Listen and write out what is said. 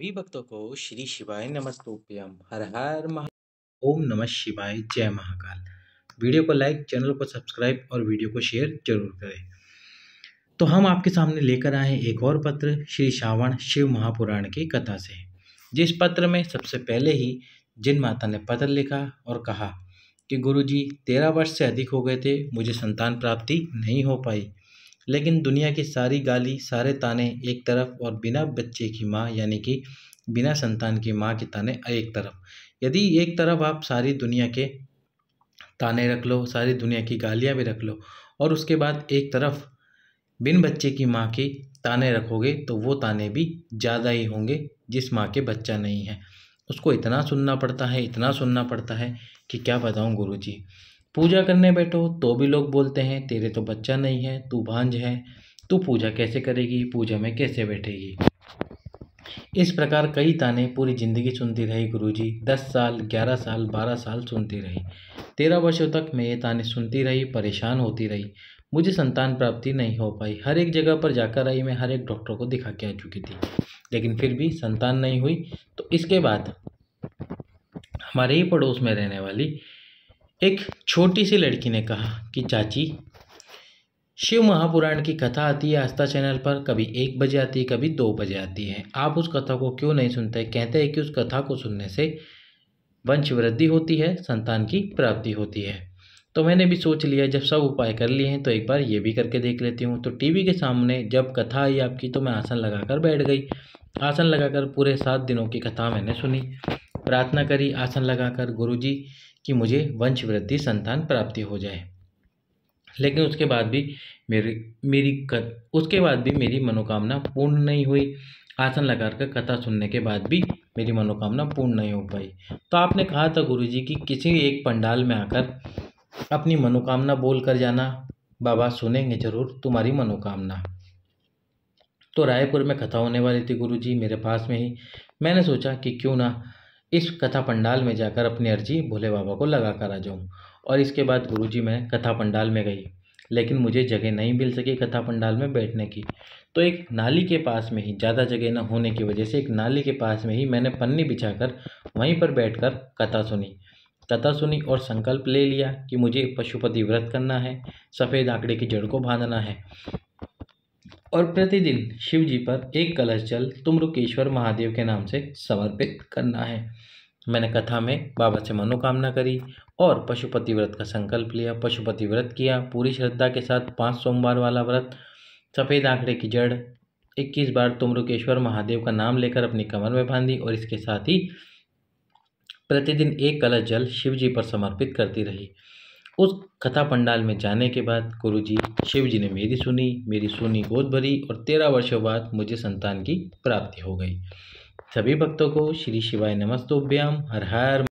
सभी भक्तों को श्री शिवाय नमस्तोप्यम हर हर महा ओम नमः शिवाय जय महाकाल वीडियो को लाइक चैनल को सब्सक्राइब और वीडियो को शेयर जरूर करें तो हम आपके सामने लेकर आए एक और पत्र श्री श्रावण शिव महापुराण की कथा से जिस पत्र में सबसे पहले ही जिन माता ने पत्र लिखा और कहा कि गुरुजी तेरह वर्ष से अधिक हो गए थे मुझे संतान प्राप्ति नहीं हो पाई लेकिन दुनिया की सारी गाली सारे ताने एक तरफ और बिना बच्चे की माँ यानी कि बिना संतान की माँ के ताने एक तरफ यदि एक तरफ आप सारी दुनिया के ताने रख लो सारी दुनिया की गालियाँ भी रख लो और उसके बाद एक तरफ बिन बच्चे की माँ के ताने रखोगे तो वो ताने भी ज़्यादा ही होंगे जिस माँ के बच्चा नहीं है उसको इतना सुनना पड़ता है इतना सुनना पड़ता है कि क्या बताऊँ गुरु जी पूजा करने बैठो तो भी लोग बोलते हैं तेरे तो बच्चा नहीं है तू भांज है तू पूजा कैसे करेगी पूजा में कैसे बैठेगी इस प्रकार कई ताने पूरी ज़िंदगी सुनती रही गुरुजी दस साल ग्यारह साल बारह साल सुनती रही तेरह वर्षों तक मैं ये ताने सुनती रही परेशान होती रही मुझे संतान प्राप्ति नहीं हो पाई हर एक जगह पर जाकर आई मैं हर एक डॉक्टर को दिखा के आ चुकी थी लेकिन फिर भी संतान नहीं हुई तो इसके बाद हमारे ही पड़ोस में रहने वाली एक छोटी सी लड़की ने कहा कि चाची शिव महापुराण की कथा आती है आस्था चैनल पर कभी एक बजे आती है कभी दो बजे आती है आप उस कथा को क्यों नहीं सुनते कहते हैं कि उस कथा को सुनने से वंश वृद्धि होती है संतान की प्राप्ति होती है तो मैंने भी सोच लिया जब सब उपाय कर लिए हैं तो एक बार ये भी करके देख लेती हूँ तो टीवी के सामने जब कथा आई आपकी तो मैं आसन लगाकर बैठ गई आसन लगाकर पूरे सात दिनों की कथा मैंने सुनी प्रार्थना करी आसन लगाकर गुरुजी कि मुझे वंश वृद्धि संतान प्राप्ति हो जाए लेकिन उसके बाद भी मेरी मेरी कर, उसके बाद भी मेरी मनोकामना पूर्ण नहीं हुई आसन लगाकर कर कथा सुनने के बाद भी मेरी मनोकामना पूर्ण नहीं हो पाई तो आपने कहा था जी कि किसी एक पंडाल में आकर अपनी मनोकामना बोल कर जाना बाबा सुनेंगे जरूर तुम्हारी मनोकामना तो रायपुर में कथा होने वाली थी गुरुजी मेरे पास में ही मैंने सोचा कि क्यों ना इस कथा पंडाल में जाकर अपनी अर्जी भोले बाबा को लगा कर आ जाऊँ और इसके बाद गुरुजी मैं कथा पंडाल में गई लेकिन मुझे जगह नहीं मिल सकी कथा पंडाल में बैठने की तो एक नाली के पास में ही ज़्यादा जगह न होने की वजह से एक नाली के पास में ही मैंने पन्नी बिछाकर वहीं पर बैठकर कथा सुनी कथा सुनी और संकल्प ले लिया कि मुझे पशुपति व्रत करना है सफ़ेद आंकड़े की जड़ को बांधना है और प्रतिदिन शिव जी पर एक कलश जल तुम्रुकेश्वर महादेव के नाम से समर्पित करना है मैंने कथा में बाबा से मनोकामना करी और पशुपति व्रत का संकल्प लिया पशुपति व्रत किया पूरी श्रद्धा के साथ पांच सोमवार वाला व्रत सफ़ेद आंकड़े की जड़ इक्कीस बार तुम्रुकेश्वर महादेव का नाम लेकर अपनी कमर में बांधी और इसके साथ ही प्रतिदिन एक कलश जल शिव जी पर समर्पित करती रही उस कथा पंडाल में जाने के बाद गुरुजी शिव जी ने मेरी सुनी मेरी सुनी गोद भरी और तेरह वर्षों बाद मुझे संतान की प्राप्ति हो गई सभी भक्तों को श्री शिवाय नमस्तोभ्याम हर हर